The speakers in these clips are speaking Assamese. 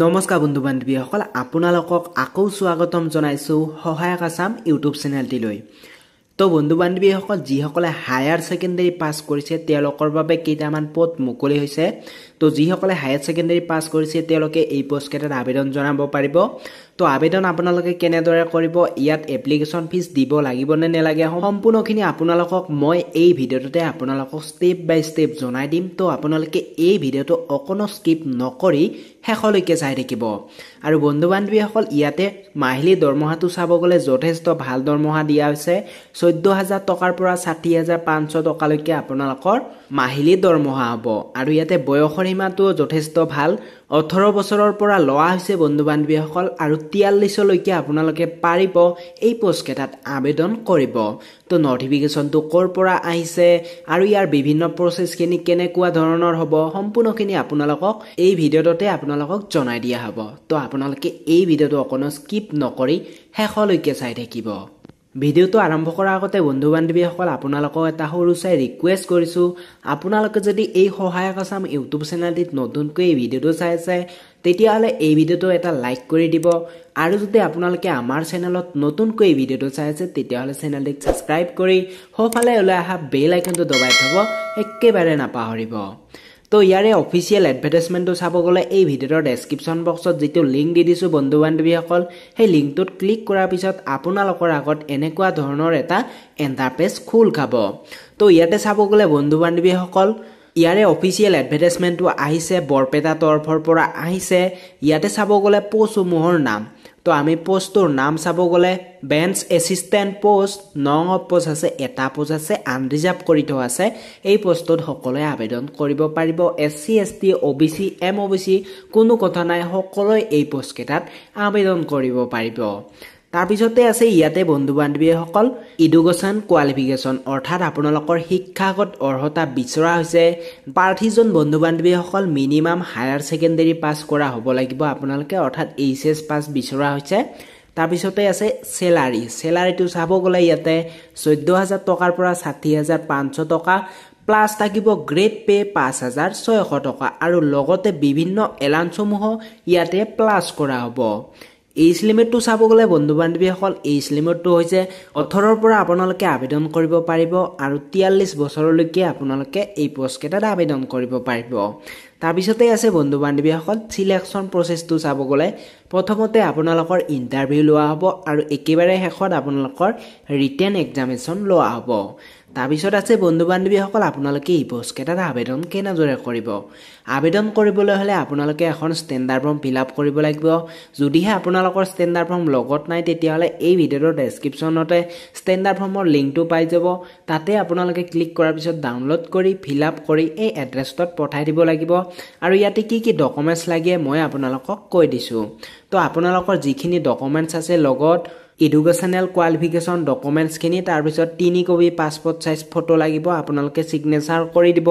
নমস্কাৰ বন্ধু বান্ধৱীসকল আপোনালোকক আকৌ স্বাগতম জনাইছোঁ সহায়ক আছাম ইউটিউব চেনেলটিলৈ তো বন্ধু বান্ধৱীসকল যিসকলে হায়াৰ ছেকেণ্ডেৰী পাছ কৰিছে তেওঁলোকৰ বাবে কেইটামান পদ মুকলি হৈছে তো যিসকলে হায়াৰ ছেকেণ্ডেৰী পাছ কৰিছে তেওঁলোকে এই পষ্টকেইটাত আবেদন জনাব পাৰিব তো আবেদন আপোনালোকে কেনেদৰে কৰিব ইয়াত এপ্লিকেশ্যন ফিজ দিব লাগিব নে নেলাগে সম্পূৰ্ণখিনি আপোনালোকক মই এই ভিডিঅ'টোতে আপোনালোকক ষ্টেপ বাই ষ্টেপ জনাই দিম তো আপোনালোকে এই ভিডিঅ'টো অকণো স্কিপ নকৰি শেষলৈকে চাই থাকিব আৰু বন্ধু বান্ধৱীসকল ইয়াতে মাহিলী দৰমহাটো চাব গ'লে যথেষ্ট ভাল দৰমহা দিয়া হৈছে চৈধ্য হাজাৰ টকাৰ পৰা ষাঠি হাজাৰ পাঁচশ টকালৈকে আপোনালোকৰ মাহিলী দৰমহা হ'ব আৰু ইয়াতে বয়সৰ সীমাটোও যথেষ্ট ভাল ওঠৰ বছৰৰ পৰা লোৱা হৈছে বন্ধু বান্ধৱীসকল আৰু তিয়াল্লিছলৈকে আপোনালোকে পাৰিব এই পষ্টকেইটাত আবেদন কৰিব তো নটিফিকেশ্যনটো ক'ৰ পৰা আহিছে আৰু ইয়াৰ বিভিন্ন প্ৰচেছখিনি কেনেকুৱা ধৰণৰ হ'ব সম্পূৰ্ণখিনি আপোনালোকক এই ভিডিঅ'টোতে আপোনালোকক জনাই দিয়া হ'ব তো আপোনালোকে এই ভিডিঅ'টো অকণো স্কিপ নকৰি শেষলৈকে চাই থাকিব ভিডিঅ'টো আৰম্ভ কৰাৰ আগতে বন্ধু বান্ধৱীসকল আপোনালোকক এটা সৰু চাই ৰিকুৱেষ্ট কৰিছোঁ আপোনালোকে যদি এই সহায়ক আছাম ইউটিউব চেনেলটিত নতুনকৈ এই ভিডিঅ'টো চাই আছে তেতিয়াহ'লে এই ভিডিঅ'টো এটা লাইক কৰি দিব আৰু যদি আপোনালোকে আমাৰ চেনেলত নতুনকৈ এই ভিডিঅ'টো চাই আছে তেতিয়াহ'লে চেনেলটিক ছাবস্ক্ৰাইব কৰি সোঁফালে ওলাই অহা বেল আইকনটো দবাই থ'ব একেবাৰে নাপাহৰিব তো ইয়াৰে অফিচিয়েল এডভাৰটাইজমেণ্টটো চাব গ'লে এই ভিডিঅ'ৰ ডেছক্ৰিপশ্যন বক্সত যিটো লিংক দি দিছোঁ বন্ধু বান্ধৱীসকল সেই লিংকটোত ক্লিক কৰাৰ পিছত আপোনালোকৰ আগত এনেকুৱা ধৰণৰ এটা এণ্টাৰপেজ খোল খাব তো ইয়াতে চাব গ'লে বন্ধু বান্ধৱীসকল ইয়াৰে অফিচিয়েল এডভাৰটাইজমেণ্টটো আহিছে বৰপেটা তৰফৰ পৰা আহিছে ইয়াতে চাব গ'লে পচুমুহৰ নাম তো আমি পষ্টটোৰ নাম চাব গ'লে বেঞ্চ এছিষ্টেণ্ট পষ্ট নং অফ পষ্ট আছে এটা পষ্ট আছে আনৰিজাৰ্ভ কৰি থোৱা আছে এই পষ্টটোত সকলোৱে আবেদন কৰিব পাৰিব S C S T O' B C M O' B C কোনো কথা নাই সকলোৱে এই পষ্টকেইটাত আবেদন কৰিব পাৰিব তাৰপিছতে আছে ইয়াতে বন্ধু বান্ধৱীসকল ইডুকেশ্যন কোৱালিফিকেশ্যন অৰ্থাৎ আপোনালোকৰ শিক্ষাগত অৰ্হতা বিচৰা হৈছে প্ৰাৰ্থীজন বন্ধু বান্ধৱীসকল মিনিমাম হায়াৰ ছেকেণ্ডেৰী পাছ কৰা হ'ব লাগিব আপোনালোকে অৰ্থাৎ এইচ এছ পাছ বিচৰা হৈছে তাৰপিছতে আছে চেলাৰী চেলাৰীটো চাব গ'লে ইয়াতে চৈধ্য হাজাৰ টকাৰ পৰা ষাঠি হাজাৰ পাঁচশ টকা প্লাছ থাকিব গ্ৰেড পে পাঁচ হাজাৰ ছয়শ টকা আৰু লগতে বিভিন্ন এলাউঞ্চসমূহো ইয়াতে প্লাছ কৰা হ'ব এইজ লিমিটটো চাব গ'লে বন্ধু বান্ধৱীসকল এইজ লিমিটটো হৈছে ওঠৰৰ পৰা আপোনালোকে আবেদন কৰিব পাৰিব আৰু তিয়াল্লিছ বছৰলৈকে আপোনালোকে এই পষ্টকেইটাত আবেদন কৰিব পাৰিব তাৰপিছতে আছে বন্ধু বান্ধৱীসকল চিলেকশ্যন প্ৰচেছটো চাব গ'লে প্ৰথমতে আপোনালোকৰ ইণ্টাৰভিউ লোৱা হ'ব আৰু একেবাৰে শেষত আপোনালোকৰ ৰিটেন এক্সামিনেশ্যন লোৱা হ'ব তাৰপিছত আছে বন্ধু বান্ধৱীসকল আপোনালোকে ই পষ্টকেইটাত আবেদন কেনেদৰে কৰিব আবেদন কৰিবলৈ হ'লে আপোনালোকে এখন ষ্টেণ্ডাৰ্ড ফৰ্ম ফিল আপ কৰিব লাগিব যদিহে আপোনালোকৰ ষ্টেণ্ডাৰ্ড ফৰ্ম লগত নাই তেতিয়াহ'লে এই ভিডিঅ'টোৰ ডেছক্ৰিপশ্যনতে ষ্টেণ্ডাৰ্ড ফৰ্মৰ লিংকটো পাই যাব তাতে আপোনালোকে ক্লিক কৰাৰ পিছত ডাউনলোড কৰি ফিল আপ কৰি এই এড্ৰেছটোত পঠাই দিব লাগিব আৰু ইয়াতে কি কি ডকুমেণ্টছ লাগে মই আপোনালোকক কৈ দিছোঁ তো আপোনালোকৰ যিখিনি ডকুমেণ্টছ আছে লগত এডুকেশ্যনেল কোৱালিফিকেশ্যন ডকুমেণ্টছখিনি তাৰপিছত তিনি কপি পাছপৰ্ট চাইজ ফটো লাগিব আপোনালোকে ছিগনেচাৰ কৰি দিব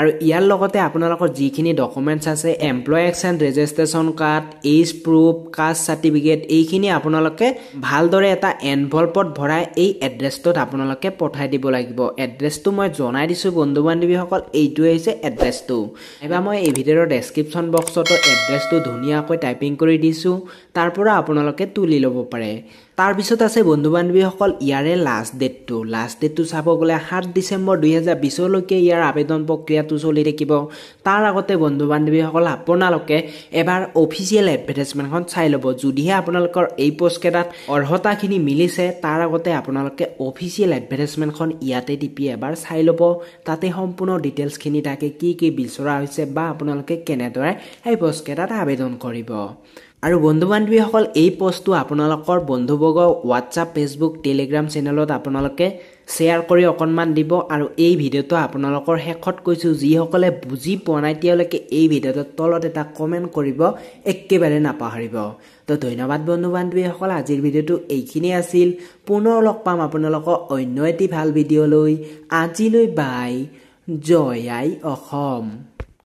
আৰু ইয়াৰ লগতে আপোনালোকৰ যিখিনি ডকুমেণ্টছ আছে employ exchange registration card age proof caste certificate এইখিনি আপোনালোকে ভালদৰে এটা এনভল্পত ভৰাই এই এড্ৰেছটোত আপোনালোকে পঠাই দিব লাগিব এড্ৰেছটো মই জনাই দিছোঁ বন্ধু বান্ধৱীসকল এইটোৱে হৈছে এড্ৰেছটো এবাৰ মই এই ভিডিঅ'ৰ ডেছক্ৰিপশ্যন বক্সতো এড্ৰেছটো ধুনীয়াকৈ টাইপিং কৰি দিছোঁ তাৰ পৰা আপোনালোকে তুলি ল'ব পাৰে তাৰপিছত আছে বন্ধু বান্ধৱীসকল ইয়াৰে লাষ্ট ডেটটো লাষ্ট ডেটটো চাব গ'লে সাত ডিচেম্বৰ দুহেজাৰ বিছলৈকে ইয়াৰ আবেদন প্ৰক্ৰিয়াটো চলি থাকিব তাৰ আগতে বন্ধু বান্ধৱীসকল আপোনালোকে এবাৰ অফিচিয়েল এডভাৰটাইজমেণ্টখন চাই ল'ব যদিহে আপোনালোকৰ এই পষ্টকেইটাত অৰ্হতাখিনি মিলিছে তাৰ আগতে আপোনালোকে অফিচিয়েল এডভাৰটাইজমেণ্টখন ইয়াতে টিপি এবাৰ চাই ল'ব তাতে সম্পূৰ্ণ ডিটেইলছখিনি তাকে কি কি বিচৰা হৈছে বা আপোনালোকে কেনেদৰে সেই পষ্টকেইটাত আবেদন কৰিব আৰু বন্ধু বান্ধৱীসকল এই পষ্টটো আপোনালোকৰ বন্ধুবৰ্গ হোৱাটছআপ ফেচবুক টেলিগ্ৰাম চেনেলত আপোনালোকে শ্বেয়াৰ কৰি অকণমান দিব আৰু এই ভিডিঅ'টো আপোনালোকৰ শেষত কৈছোঁ যিসকলে বুজি পোৱা নাই তেওঁলোকে এই ভিডিঅ'টোৰ তলত এটা কমেণ্ট কৰিব একেবাৰে নাপাহৰিব তো ধন্যবাদ বন্ধু বান্ধৱীসকল আজিৰ ভিডিঅ'টো এইখিনিয়ে আছিল পুনৰ লগ পাম আপোনালোকৰ অন্য এটি ভাল ভিডিঅ'লৈ আজিলৈ বাই জয় আই অসম